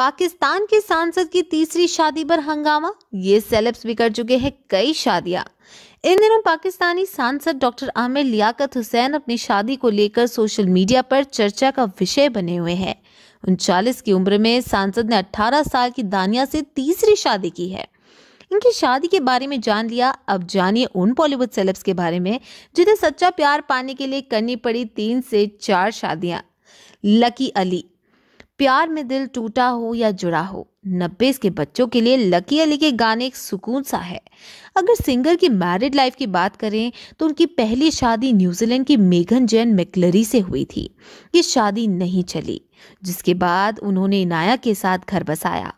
पाकिस्तान के सांसद की तीसरी शादी पर हंगामा ये सेलेब्स भी कर चुके हैं कई शादियां इन दिनों पाकिस्तानी सांसद डॉक्टर आमिर लियाकत हुसैन अपनी शादी को लेकर सोशल मीडिया पर चर्चा का विषय बने हुए हैं उनचालीस की उम्र में सांसद ने 18 साल की दानिया से तीसरी शादी की है इनकी शादी के बारे में जान लिया अब जानिए उन बॉलीवुड सेलेब्स के बारे में जिन्हें सच्चा प्यार पाने के लिए करनी पड़ी तीन से चार शादियां लकी अली प्यार में दिल टूटा हो या जुड़ा हो नब्बेस के बच्चों के लिए लकी अली के गाने एक सुकून सा है अगर सिंगर की मैरिड लाइफ की बात करें तो उनकी पहली शादी न्यूजीलैंड की मेघन जैन मैकलरी से हुई थी ये शादी नहीं चली जिसके बाद उन्होंने इनाया के साथ घर बसाया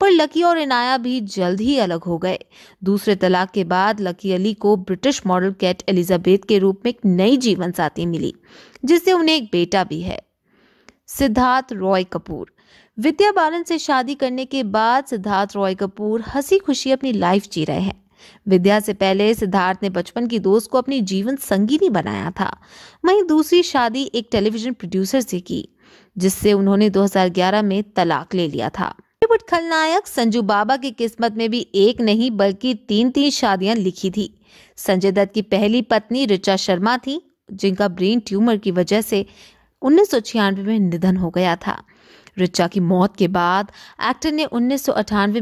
पर लकी और इनाया भी जल्द ही अलग हो गए दूसरे तलाक के बाद लकी अली को ब्रिटिश मॉडल कैट एलिजाबेथ के रूप में एक नई जीवन साथी मिली जिससे उन्हें एक बेटा भी है सिद्धार्थ रॉय कपूर विद्या बालन से शादी करने के बाद सिद्धार्थ रॉय कपूर हंसी खुशी अपनी लाइफ जी रहे हैं विद्या से पहले सिद्धार्थ ने बचपन की दोस्त को अपनी जीवन संगीनी बनाया था वहीं दूसरी शादी एक टेलीविजन प्रोड्यूसर से की जिससे उन्होंने 2011 में तलाक ले लिया था बॉलीवुड खलनायक संजू बाबा की किस्मत में भी एक नहीं बल्कि तीन तीन शादियां लिखी थी संजय दत्त की पहली पत्नी ऋचा शर्मा थी जिनका ब्रेन ट्यूमर की वजह से उन्नीस में निधन हो गया था रिचा की मौत के बाद एक्टर ने उन्नीस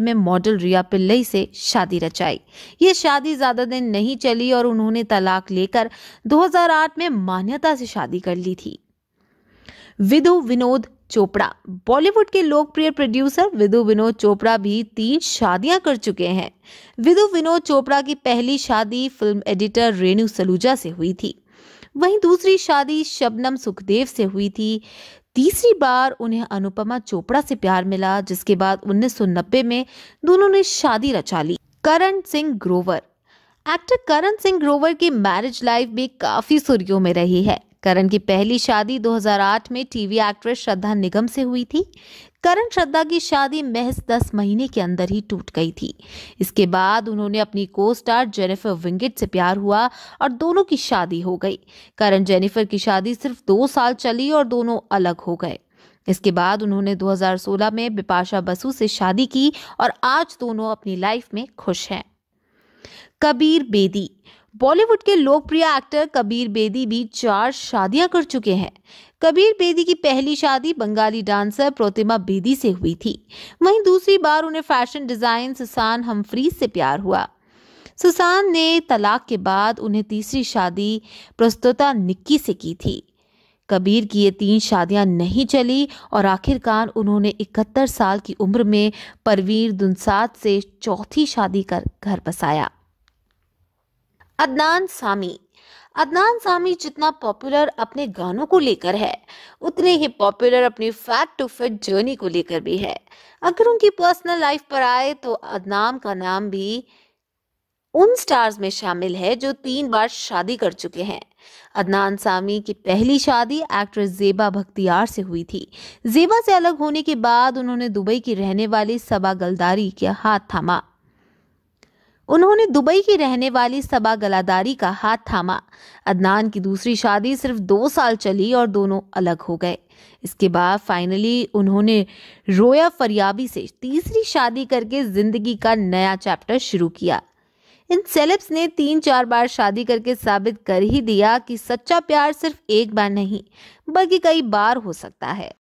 में मॉडल रिया पिल्लई से शादी रचाई ये शादी ज़्यादा दिन नहीं चली और उन्होंने तलाक लेकर 2008 में मान्यता से शादी कर ली थी विधु विनोद चोपड़ा बॉलीवुड के लोकप्रिय प्रोड्यूसर विधु विनोद चोपड़ा भी तीन शादियां कर चुके हैं विधु विनोद चोपड़ा की पहली शादी फिल्म एडिटर रेणु सलूजा से हुई थी वहीं दूसरी शादी शबनम सुखदेव से हुई थी तीसरी बार उन्हें अनुपमा चोपड़ा से प्यार मिला जिसके बाद 1990 में दोनों ने शादी रचा ली करण सिंह ग्रोवर एक्टर करण सिंह ग्रोवर की मैरिज लाइफ भी काफी सुर्खियों में रही है करण की पहली शादी 2008 में टीवी एक्ट्रेस श्रद्धा निगम से हुई थी करण श्रद्धा की शादी महज 10 महीने के अंदर ही टूट गई थी इसके बाद उन्होंने अपनी को स्टार जेनिफर विंगेट से प्यार हुआ और दोनों की शादी हो गई करण जेनिफर की शादी सिर्फ दो साल चली और दोनों अलग हो गए इसके बाद उन्होंने 2016 में बिपाशा बसु से शादी की और आज दोनों अपनी लाइफ में खुश हैं कबीर बेदी बॉलीवुड के लोकप्रिय एक्टर कबीर बेदी भी चार शादियां कर चुके हैं कबीर बेदी की पहली शादी बंगाली डांसर प्रोतिमा बेदी से हुई थी वहीं दूसरी बार उन्हें फैशन डिजाइन सुसान हमफ्रीज से प्यार हुआ सुसान ने तलाक के बाद उन्हें तीसरी शादी प्रस्तुता निक्की से की थी कबीर की ये तीन शादियां नहीं चली और आखिरकार उन्होंने 71 साल की उम्र में परवीर दुनसाद से चौथी शादी कर घर बसाया अदनान सामी अदनान सामी जितना पॉपुलर अपने गानों को लेकर है उतने ही पॉपुलर अपनी फैट टू फिट जर्नी को लेकर भी है अगर उनकी पर्सनल लाइफ पर आए तो अदनान का नाम भी उन स्टार्स में शामिल है जो तीन बार शादी कर चुके हैं अदनान सामी की पहली शादी एक्ट्रेस जेबा भक्तियार से हुई थी जेबा से अलग होने के बाद उन्होंने दुबई की रहने वाली सबा गलदारी के हाथ थामा उन्होंने दुबई की रहने वाली सबा गलादारी का हाथ थामा अदनान की दूसरी शादी सिर्फ दो साल चली और दोनों अलग हो गए इसके बाद फाइनली उन्होंने रोया फरियाबी से तीसरी शादी करके जिंदगी का नया चैप्टर शुरू किया इन सेलेब्स ने तीन चार बार शादी करके साबित कर ही दिया कि सच्चा प्यार सिर्फ एक बार नहीं बल्कि कई बार हो सकता है